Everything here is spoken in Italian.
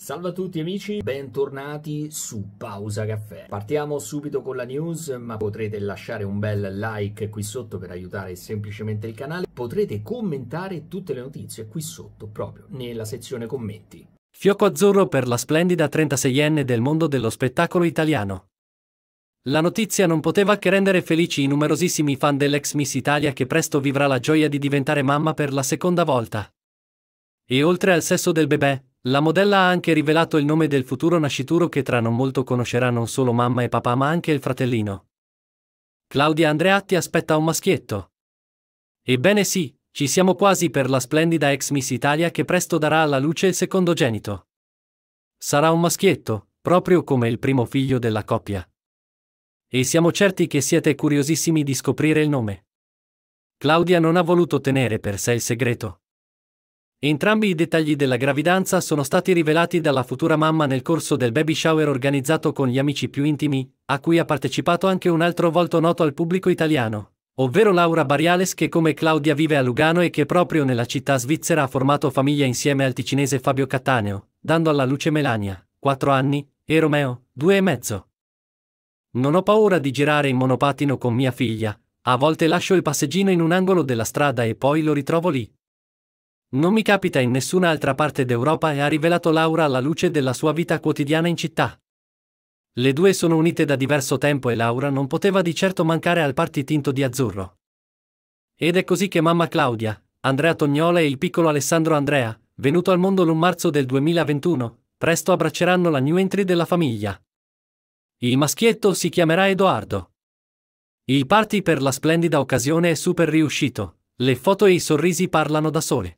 Salve a tutti amici, bentornati su Pausa Caffè. Partiamo subito con la news, ma potrete lasciare un bel like qui sotto per aiutare semplicemente il canale. Potrete commentare tutte le notizie qui sotto, proprio nella sezione commenti. Fiocco azzurro per la splendida 36enne del mondo dello spettacolo italiano. La notizia non poteva che rendere felici i numerosissimi fan dell'ex Miss Italia che presto vivrà la gioia di diventare mamma per la seconda volta. E oltre al sesso del bebè, la modella ha anche rivelato il nome del futuro nascituro che tra non molto conoscerà non solo mamma e papà ma anche il fratellino. Claudia Andreatti aspetta un maschietto. Ebbene sì, ci siamo quasi per la splendida ex Miss Italia che presto darà alla luce il secondo genito. Sarà un maschietto, proprio come il primo figlio della coppia. E siamo certi che siete curiosissimi di scoprire il nome. Claudia non ha voluto tenere per sé il segreto. Entrambi i dettagli della gravidanza sono stati rivelati dalla futura mamma nel corso del baby shower organizzato con gli amici più intimi, a cui ha partecipato anche un altro volto noto al pubblico italiano ovvero Laura Bariales che come Claudia vive a Lugano e che proprio nella città svizzera ha formato famiglia insieme al ticinese Fabio Cattaneo, dando alla luce Melania, 4 anni, e Romeo, 2 e mezzo. Non ho paura di girare in monopattino con mia figlia, a volte lascio il passeggino in un angolo della strada e poi lo ritrovo lì. Non mi capita in nessun'altra parte d'Europa e ha rivelato Laura alla luce della sua vita quotidiana in città. Le due sono unite da diverso tempo e Laura non poteva di certo mancare al party tinto di azzurro. Ed è così che mamma Claudia, Andrea Tognola e il piccolo Alessandro Andrea, venuto al mondo l'1 marzo del 2021, presto abbracceranno la new entry della famiglia. Il maschietto si chiamerà Edoardo. Il party per la splendida occasione è super riuscito, le foto e i sorrisi parlano da sole.